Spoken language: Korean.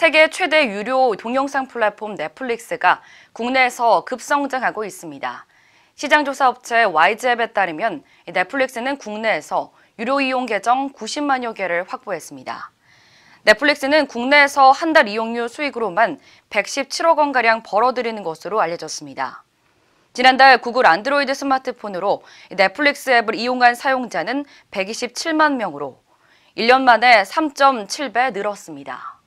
세계 최대 유료 동영상 플랫폼 넷플릭스가 국내에서 급성장하고 있습니다. 시장조사업체 y z 앱에 따르면 넷플릭스는 국내에서 유료 이용 계정 90만여 개를 확보했습니다. 넷플릭스는 국내에서 한 달 이용료 수익으로만 117억 원가량 벌어들이는 것으로 알려졌습니다. 지난달 구글 안드로이드 스마트폰으로 넷플릭스 앱을 이용한 사용자는 127만 명으로 1년 만에 3.7배 늘었습니다.